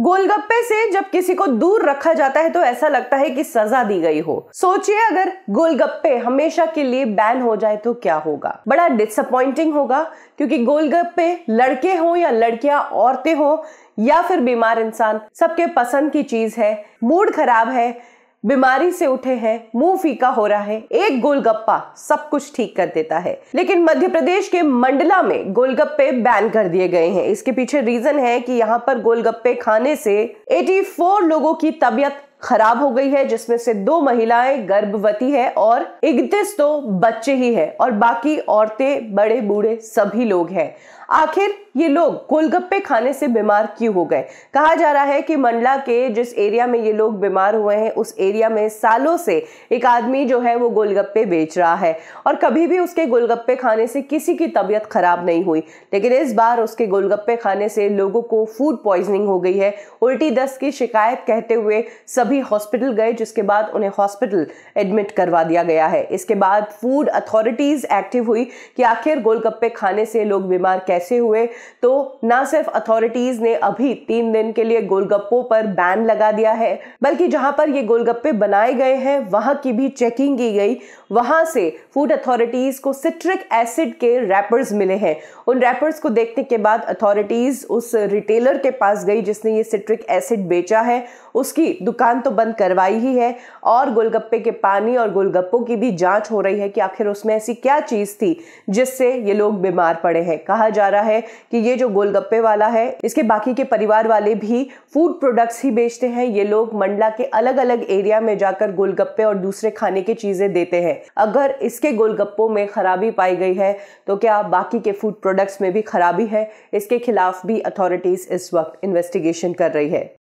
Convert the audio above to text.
गोलगप्पे से जब किसी को दूर रखा जाता है तो ऐसा लगता है कि सजा दी गई हो सोचिए अगर गोलगप्पे हमेशा के लिए बैन हो जाए तो क्या होगा बड़ा डिसअपॉइंटिंग होगा क्योंकि गोलगप्पे लड़के हो या लड़कियां औरतें हो या फिर बीमार इंसान सबके पसंद की चीज है मूड खराब है बीमारी से उठे हैं मुंह फीका हो रहा है एक गोलगप्पा सब कुछ ठीक कर देता है लेकिन मध्य प्रदेश के मंडला में गोलगप्पे बैन कर दिए गए हैं इसके पीछे रीजन है कि यहाँ पर गोलगप्पे खाने से 84 लोगों की तबियत खराब हो गई है जिसमें से दो महिलाएं गर्भवती है और इकतीस तो बच्चे ही है और बाकी औरतें बड़े बूढ़े सभी लोग हैं आखिर ये लोग गोलगप्पे खाने से बीमार क्यों हो गए कहा जा रहा है कि मंडला के जिस एरिया में ये लोग बीमार हुए हैं उस एरिया में सालों से एक आदमी जो है वो गोलगप्पे बेच रहा है और कभी भी उसके गोलगप्पे खाने से किसी की तबीयत खराब नहीं हुई लेकिन इस बार उसके गोलगप्पे खाने से लोगों को फूड पॉइजनिंग हो गई है उल्टी दस्त की शिकायत कहते हुए सब सभी हॉस्पिटल गए जिसके बाद उन्हें हॉस्पिटल एडमिट करवा दिया गया है इसके बाद फूड अथॉरिटीज एक्टिव हुई कि आखिर गोलगप्पे खाने से लोग बीमार कैसे हुए तो ना सिर्फ अथॉरिटीज ने अभी तीन दिन के लिए गोलगप्पों पर बैन लगा दिया है बल्कि जहां पर ये गोलगप्पे बनाए गए हैं वहां की भी चेकिंग की गई वहां से फूड अथॉरिटीज को सिट्रिक एसिड के रैपर्स मिले हैं उन रैपर्स को देखने के बाद अथॉरिटीज उस रिटेलर के पास गई जिसने ये सिट्रिक एसिड बेचा है उसकी दुकान दुकान तो बंद करवाई ही है और गोलगप्पे के पानी और गोलगप्पों की भी जांच हो रही है कि आखिर उसमें ऐसी क्या चीज़ थी जिससे ये लोग बीमार पड़े हैं कहा जा रहा है कि ये जो गोलगप्पे वाला है इसके बाकी के परिवार वाले भी फूड प्रोडक्ट्स ही बेचते हैं ये लोग मंडला के अलग अलग एरिया में जाकर गोलगप्पे और दूसरे खाने की चीज़ें देते हैं अगर इसके गोलगप्पों में खराबी पाई गई है तो क्या बाकी के फूड प्रोडक्ट्स में भी खराबी है इसके खिलाफ भी अथॉरिटीज़ इस वक्त इन्वेस्टिगेशन कर रही है